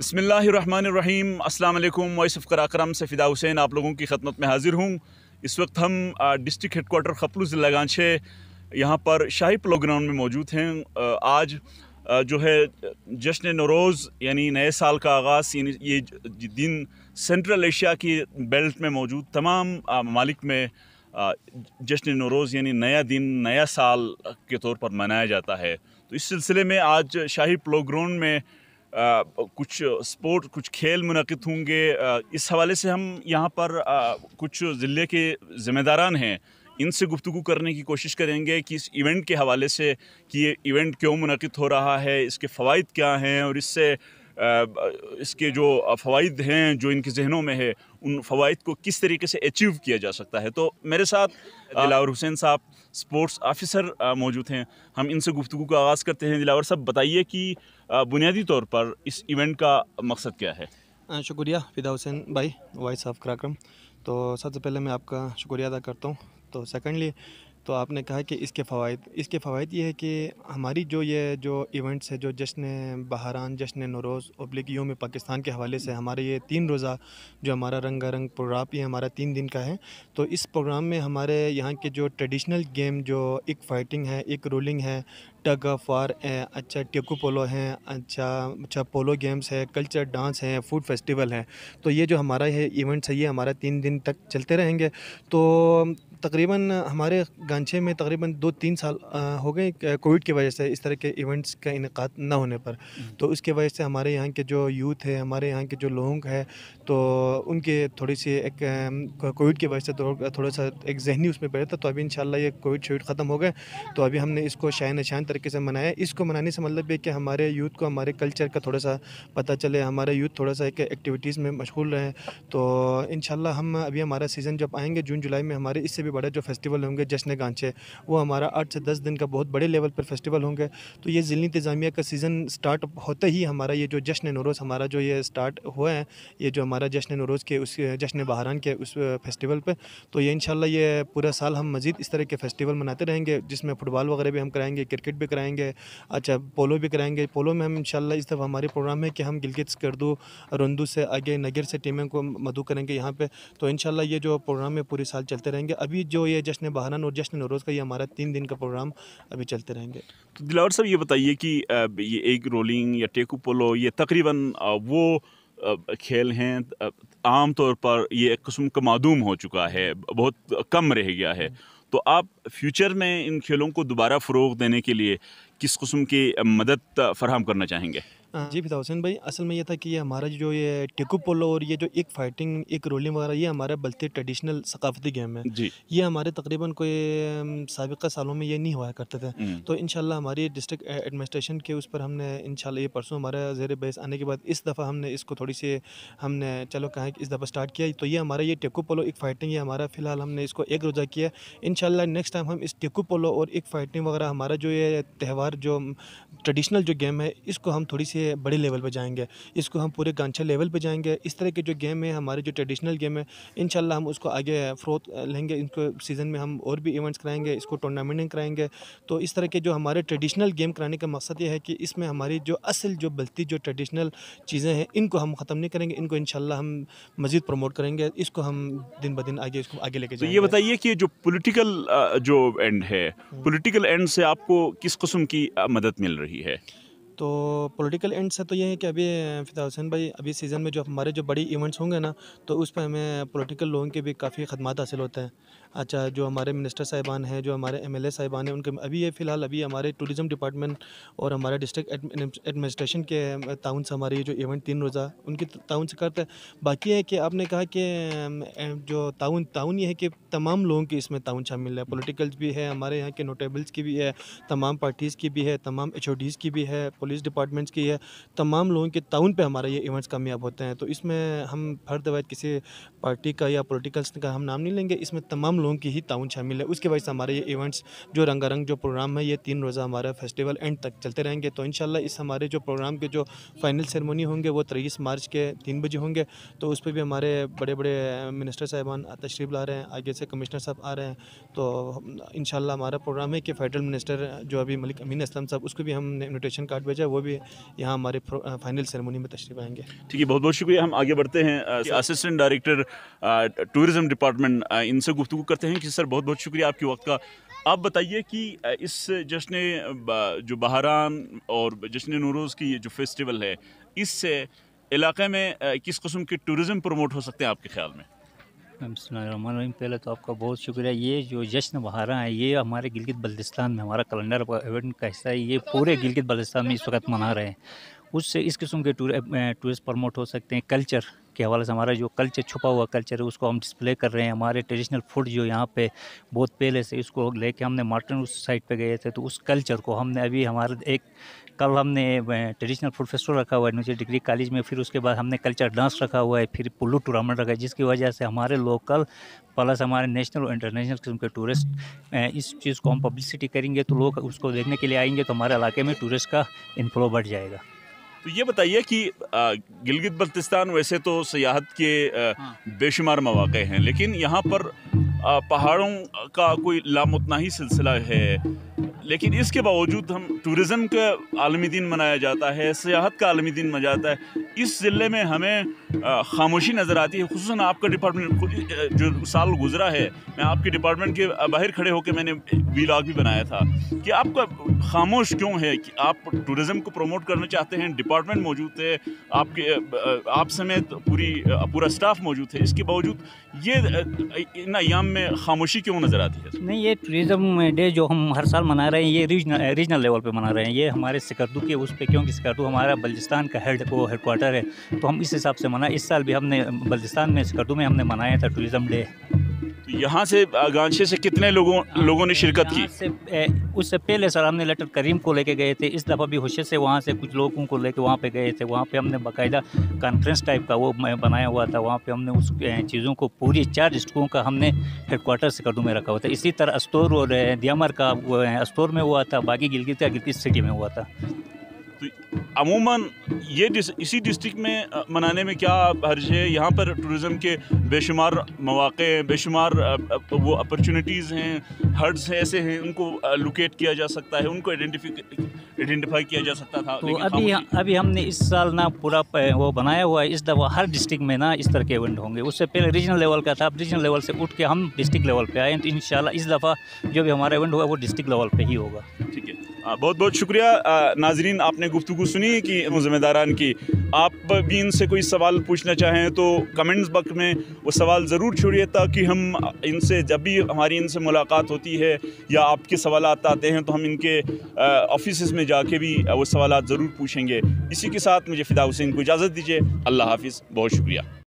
बसमीम् अल्लाम वॉइस कर अक्रम से हुसैन आप लोगों की खदमत में हाज़िर हूँ इस वक्त हम डिस्ट्रिक्ट हेडकोार्टर खपलू ज़िला गांछे यहाँ पर शाही प्लो ग्राउंड में मौजूद हैं आज जो है जश्न नरोज़ यानी नए साल का आगाज़ यानी ये दिन सेंट्रल एशिया की बेल्ट में मौजूद तमाम ममालिक में जश्न नरोज़ यानी नया दिन नया साल के तौर पर मनाया जाता है तो इस सिलसिले में आज शाही प्लो ग्राउंड में कुछ स्पोर्ट कुछ खेल मुनद होंगे इस हवाले से हम यहाँ पर कुछ ज़िले के ज़िम्मेदारान हैं इनसे गुफ्तु करने की कोशिश करेंगे कि इस इवेंट के हवाले से कि ये इवेंट क्यों मुनद हो रहा है इसके फ़वाद क्या हैं और इससे इसके जो फ़वाद हैं जो इनके जहनों में है उन फ़वाद को किस तरीके से अचीव किया जा सकता है तो मेरे साथ दिलावर हुसैन साहब स्पोर्ट्स आफिसर मौजूद हैं हम इनसे गुफ्तु का आगाज़ करते हैं दिलावर साहब बताइए कि बुनियादी तौर पर इस इवेंट का मकसद क्या है शुक्रिया फिदा हुसैन भाई वाइस ऑफ कराक्रम तो सबसे पहले मैं आपका शुक्रिया अदा करता हूँ तो सेकेंडली तो आपने कहा कि इसके फ़वाद इसके फ़वाद ये है कि हमारी जो ये जो इवेंट्स है जो जश्न बहरान जश्न नरोज़ ओब्लिक योम पाकिस्तान के हवाले से हमारे ये तीन रोज़ा जो हमारा रंगा रंग प्रोग्राम ये हमारा तीन दिन का है तो इस प्रोग्राम में हमारे यहाँ के जो ट्रेडिशनल गेम जो एक फ़ाइटिंग है एक रोलिंग है टग ऑफ वार है अच्छा टेकू पोलो है अच्छा अच्छा पोलो गेम्स है कल्चर डांस है फूड फेस्टिवल है तो ये जो हमारा ये इवेंट्स है ये हमारा तीन दिन तक चलते रहेंगे तो तकरीबन हमारे गांछे में तकरीबन दो तीन साल हो गए कोविड की वजह से इस तरह के इवेंट्स का इनका ना होने पर हम्म। तो उसके वजह से हमारे यहाँ के जो यूथ है हमारे यहाँ के जो लोग हैं तो उनके थोड़ी सी एक कोविड की वजह से थोड़ा सा एक जहनी उसमें पड़े था तो अभी इन ये कोविड शोविड ख़त्म हो गए तो अभी हमने इसको शायन शान तरीके से मनाया इसको मनाने से मतलब ये कि हमारे यूथ को हमारे कल्चर का थोड़ा सा पता चले हमारे यूथ थोड़ा सा एक एक्टिविटीज़ में मशगूल रहें तो इन हम अभी हमारा सीज़न जब आएंगे जून जुलाई में हमारे इससे भी बड़ा जो फेस्टिवल होंगे जश्न गांचे वो हमारा आठ से दस दिन का बहुत बड़े लेवल पर फेस्टिवल होंगे तो ये ज़िली इंतज़ामिया का सीज़न स्टार्ट होते ही हमारा ये जो जश्न नरोज़ हमारा जो ये स्टार्ट हुआ है ये जो हमारा जश्न नरोज़ के उस जश्न बहरान के उस फेस्टिवल पर तो ये इन ये पूरा साल हम मज़ीद इस तरह के फेस्टिवल मनाते रहेंगे जिसमें फ़ुटबॉल वगैरह भी हम कराएंगे क्रिकेट भी भी कराएंगे अच्छा पोलो भी कराएंगे पोलो में हम इंशाल्लाह इस दफ़ा हमारे प्रोग्राम है कि हम गिलगित करदू रंदू से आगे नगर से टीमें को मधु करेंगे यहाँ पर तो इंशाल्लाह ये जो प्रोग्राम है पूरे साल चलते रहेंगे अभी जो ये जश्न बहरान और जश्न नवरोज़ का ये हमारा तीन दिन का प्रोग्राम अभी चलते रहेंगे तो दिलावर साहब ये बताइए कि ये एक रोलिंग या टेकू पोलो ये तकरीबन वो खेल हैं आम तौर पर ये एक कस्म का मादूम हो चुका है बहुत कम रह गया है तो आप फ्यूचर में इन खेलों को दोबारा फ़रोग देने के लिए किस कस्म की मदद फराहम करना चाहेंगे जी फिता हुसैन भाई असल में ये था कि ये हमारा जो ये टिकू पोलो और ये जो एक फाइटिंग एक रोलिंग वगैरह ये हमारा बल्कि ट्रेडिशनल सकाफती गेम है जी ये हमारे तकरीबन कोई सबका सालों में ये नहीं हुआ करते थे हम्म। तो इन हमारी डिस्ट्रिक्ट एडमिनिस्ट्रेशन के उस पर हमने इन ये परसों हमारा जेर बहस आने के बाद इस दफ़ा हमने इसको थोड़ी सी हमने चलो कहा कि इस दफ़ा स्टार्ट किया तो ये हमारा ये टिकू पोलो एक फाइटिंग ये हमारा फ़िलहाल हमने इसको एक रोज़ा किया इन नेक्स्ट टाइम हम इस टिकू पोलो और एक फाइटिंग वगैरह हमारा जो ये त्यौहार जो ट्रेडिशनल जो गेम है इसको हम थोड़ी सी बड़े लेवल पर जाएंगे इसको हम पूरे गांछा लेवल पर जाएंगे इस तरह के जो गेम है हमारे जो ट्रेडिशनल गेम है इन हम उसको आगे फ्रोत लेंगे इनको सीज़न में हम और भी इवेंट्स कराएंगे इसको टूर्नामेंट कराएंगे तो इस तरह के जो हमारे ट्रेडिशनल गेम कराने का मकसद ये है कि इसमें हमारी जो असल जो बलती जो ट्रेडिशनल चीज़ें हैं इनको हम ख़त्म नहीं करेंगे इनको इन हम मज़ीद प्रमोट करेंगे इसको हम दिन ब दिन आगे इसको आगे लेके तो जाएंगे ये बताइए कि जो पोलिटिकल जो एंड है पोलिटिकल हम्म। एंड से आपको किस कस्म की मदद मिल रही है रही है तो पॉलिटिकल एंड से तो ये है कि अभी फिदा हुसैन भाई अभी सीज़न में जो हमारे जो बड़ी इवेंट्स होंगे ना तो उस पर हमें पॉलिटिकल लोगों के भी काफ़ी खदमात हासिल होते हैं अच्छा जो हमारे मिनिस्टर साहिबान हैं जो हमारे एम एल साहिबान हैं उनके अभी ये फ़िलहाल अभी हमारे टूरिज़म डिपार्टमेंट और हमारे डिस्ट्रिक्ट एडमिनिस्ट्रेशन के ताउन से हमारे जो इवेंट तीन रोज़ा उनके ताउन से करते हैं बाकी है कि आपने कहा कि जो ताउन ताउन ये है कि तमाम लोगों की इसमें ताउन शामिल है पोलिटिकल्स भी है हमारे यहाँ के नोटेबल्स की भी है तमाम पार्टीज़ की भी है तमाम एच की भी है पुलिस डिपार्टमेंट्स की है तमाम लोगों के ताउन पे हमारे ये इवेंट्स कामयाब होते हैं तो इसमें हम हर दवायद किसी पार्टी का या पोलिटिकल्स का हम नाम नहीं लेंगे इसमें तमाम लोगों की ही ताउन शामिल है उसकी वजह से हमारे ये इवेंट्स जो रंगारंग जो प्रोग्राम है ये तीन रोज़ा हमारा फेस्टिवल एंड तक चलते रहेंगे तो इन इस हमारे जो प्रोग्राम के जो फाइनल सेरेमनी होंगे वो तेईस मार्च के तीन बजे होंगे तो उस पर भी हमारे बड़े बड़े मिनिस्टर साहबान तशरीफ ला रहे हैं आगे से कमिश्नर साहब आ रहे हैं तो इन हमारा प्रोग्राम है कि फेडरल मिनिस्टर जो अभी मलिक अमीन असलम साहब उसको भी हम इन्विटेशन कार्ड लैंग्वेज है वो भी यहाँ हमारे फाइनल सेरेमनी में तशरीफ आएंगे ठीक है बहुत बहुत शुक्रिया हम आगे बढ़ते हैं असिस्टेंट डायरेक्टर टूरिज़म डिपार्टमेंट इनसे गुफ्तु करते हैं कि सर बहुत बहुत शुक्रिया आपके वक्त का आप बताइए कि इस जश्न जो बहरान और जश्न नूरोज़ की जो फेस्टिवल है इससे इलाके में किस कस्म के टूरिज़म प्रमोट हो सकते हैं आपके ख्याल में बसमीम पहले तो आपका बहुत शुक्रिया ये जो जश्न बहारा है ये हमारे गिलगित बल्तिस्तान में हमारा कैलेंडर इवेंट का हिस्सा है ये पूरे गिलगित बल्तिस्तान में इस वक्त मना रहे हैं उससे इस किस्म के टूर टूरिस्ट प्रमोट हो सकते हैं कल्चर के हवाले से हमारा जो कल्चर छुपा हुआ कल्चर है उसको हम डिस्प्ले कर रहे हैं हमारे ट्रेडिशनल फूड जो यहाँ पे बहुत पहले से इसको लेके हमने मार्टन उस साइड पे गए थे तो उस कल्चर को हमने अभी हमारे एक कल हमने ट्रेडिशनल फूड फेस्टिवल रखा हुआ है यूनिवर्सिटी डिग्री कॉलेज में फिर उसके बाद हमने कल्चर डांस रखा हुआ है फिर पुल्लू टूर्नामेंट रखा है जिसकी वजह से हमारे लोकल प्लस हमारे नेशनल और इंटरनेशनल किस्म के टूरिस्ट इस चीज़ को हम पब्लिसिटी करेंगे तो लोग उसको देखने के लिए आएंगे तो हमारे इलाके में टूरिस्ट का इनफ्लो बढ़ जाएगा तो ये बताइए कि गिलगित बल्तिस्तान वैसे तो सियाहत के हाँ। बेशुमार मौाक़े हैं लेकिन यहाँ पर पहाड़ों का कोई लामतनाही ही सिलसिला है लेकिन इसके बावजूद हम टूरिज़म का आलमी दिन मनाया जाता है सियाहत का आलमी दिन मनाया जाता है इस ज़िले में हमें खामोशी नज़र आती है खूस आपका डिपार्टमेंट जो साल गुजरा है मैं आपके डिपार्टमेंट के बाहर खड़े होकर मैंने वीलाग भी बनाया था कि आपका खामोश क्यों है कि आप टूरिज़म को प्रमोट करना चाहते हैं डिपार्टमेंट मौजूद है आपके आप समेत पूरी पूरा स्टाफ मौजूद है इसके बावजूद ये इन अयाम में खामोशी क्यों नज़र आती है नहीं ये टूरिज़म डे जो हम हर साल मना रहे हैं ये रीजनल रीजनल लेवल पे मना रहे हैं ये हमारे सिकरदू के उस पे क्योंकि सिकरदू हमारा बल्जिस्तान का हेड वो हेडकोार्टर है तो हम इस हिसाब से मना इस साल भी हमने बल्जिस्तान में सिकरदू में हमने मनाया था टूरिज़म डे यहाँ से गांछे से कितने लोगों लोगों ने शिरकत की से उससे पहले सर हमने लेटर करीम को लेके गए थे इस दफ़ा भी होशे से वहाँ से कुछ लोगों को लेके वहाँ पे गए थे वहाँ पे हमने बाकायदा कॉन्फ्रेंस टाइप का वो बनाया हुआ था वहाँ पे हमने उस चीज़ों को पूरी चार डिस्ट्रिकों का हमने हेडकोार्टर से कदू में रखा हुआ था इसी तरह अस्टोर और दियामर का अस्तौर में हुआ था बाकी गिलगित गिलगित सिटी में हुआ था अमूमन ये डिस, इसी डिस्ट्रिक्ट में मनाने में क्या हर्ज है यहाँ पर टूरिज़म के बेशुमार मौाक़े बेशुमार वो अपॉर्चुनिटीज़ हैं हर्ड्स हैं ऐसे हैं उनको लोकेट किया जा सकता है उनको आइडेंटिफाई किया जा सकता था तो अभी हाँ, अभी हमने इस साल ना पूरा वो बनाया हुआ है इस दफ़ा हर डिस्ट्रिक्ट में ना इस तरह के इवेंट होंगे उससे पहले रीजनल लेवल का था रीजनल लेवल से उठ के हम डिस्ट्रिक्ट लेवल पर आए तो इन इस दफ़ा जो भी हमारा इवेंट होगा वो डिस्ट्रिक्ट लेवल पर ही होगा बहुत बहुत शुक्रिया नाजरीन आपने गुफ्तु सुनी कि ज़िम्मेदारान की आप भी इनसे कोई सवाल पूछना चाहें तो कमेंट्स बक में वो सवाल ज़रूर छोड़िए ताकि हम इनसे जब भी हमारी इनसे मुलाकात होती है या आपके सवाल आते हैं तो हम इनके ऑफिस में जाके भी वो सवाल ज़रूर पूछेंगे इसी के साथ मुझे फ़िदा हुसैन को इजाज़त दीजिए अल्लाह हाफिज़ बहुत शुक्रिया